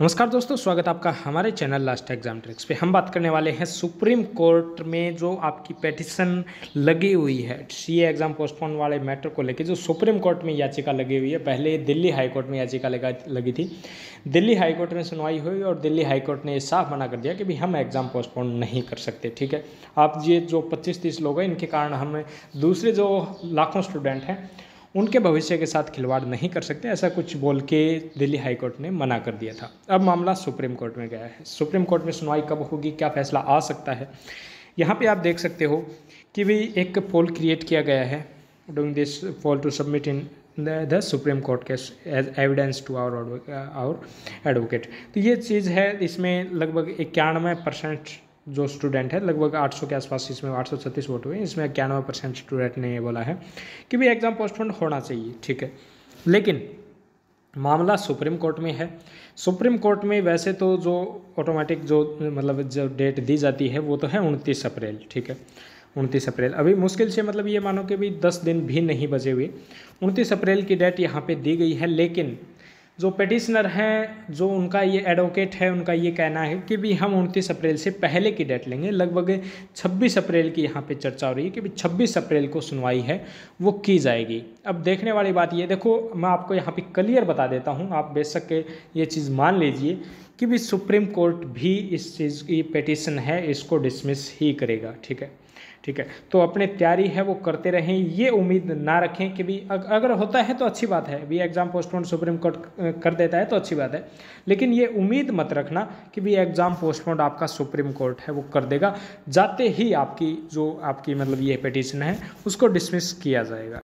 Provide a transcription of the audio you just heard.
नमस्कार दोस्तों स्वागत आपका हमारे चैनल लास्ट एग्जाम ट्रिक्स पे हम बात करने वाले हैं सुप्रीम कोर्ट में जो आपकी पेटिशन लगी हुई है सीए एग्जाम पोस्टपोन वाले मैटर को लेके जो सुप्रीम कोर्ट में याचिका लगी हुई है पहले दिल्ली हाई कोर्ट में याचिका लगा लगी थी दिल्ली हाई कोर्ट में सुनवाई हुई और दिल्ली हाई कोर्ट ने साफ मना कर दिया कि भाई हम एग्ज़ाम पोस्टपोन नहीं कर सकते ठीक है आप ये जो पच्चीस तीस लोग हैं इनके कारण हमें दूसरे जो लाखों स्टूडेंट हैं उनके भविष्य के साथ खिलवाड़ नहीं कर सकते ऐसा कुछ बोल के दिल्ली हाईकोर्ट ने मना कर दिया था अब मामला सुप्रीम कोर्ट में गया है सुप्रीम कोर्ट में सुनवाई कब होगी क्या फैसला आ सकता है यहाँ पे आप देख सकते हो कि भी एक पोल क्रिएट किया गया है doing this poll to submit in the Supreme Court case as evidence to our our advocate तो ये चीज़ है इसमें लगभग इक्यानवे परसेंट जो स्टूडेंट है लगभग 800 के आसपास इसमें छत्तीस वोट हुए इसमें इक्यानवे परसेंट स्टूडेंट ने ये बोला है कि भी एग्ज़ाम पोस्टपोन होना चाहिए ठीक है लेकिन मामला सुप्रीम कोर्ट में है सुप्रीम कोर्ट में वैसे तो जो ऑटोमेटिक जो मतलब जो डेट दी जाती है वो तो है उनतीस अप्रैल ठीक है उनतीस अप्रैल अभी मुश्किल से मतलब ये मानो कि भी दस दिन भी नहीं बजे हुए उनतीस अप्रैल की डेट यहाँ पे दी गई है लेकिन जो पटिशनर हैं जो उनका ये एडवोकेट है उनका ये कहना है कि भी हम उनतीस अप्रैल से पहले की डेट लेंगे लगभग 26 अप्रैल की यहाँ पे चर्चा हो रही है कि भी 26 अप्रैल को सुनवाई है वो की जाएगी अब देखने वाली बात ये देखो मैं आपको यहाँ पे क्लियर बता देता हूँ आप बेशक के ये चीज़ मान लीजिए कि भी सुप्रीम कोर्ट भी इस चीज़ की पटिशन है इसको डिसमिस ही करेगा ठीक है ठीक है तो अपने तैयारी है वो करते रहें ये उम्मीद ना रखें कि भी अग, अगर होता है तो अच्छी बात है भी एग्ज़ाम पोस्टपोन सुप्रीम कोर्ट कर देता है तो अच्छी बात है लेकिन ये उम्मीद मत रखना कि भी एग्ज़ाम पोस्टपोन आपका सुप्रीम कोर्ट है वो कर देगा जाते ही आपकी जो आपकी मतलब ये पटिशन है उसको डिसमिस किया जाएगा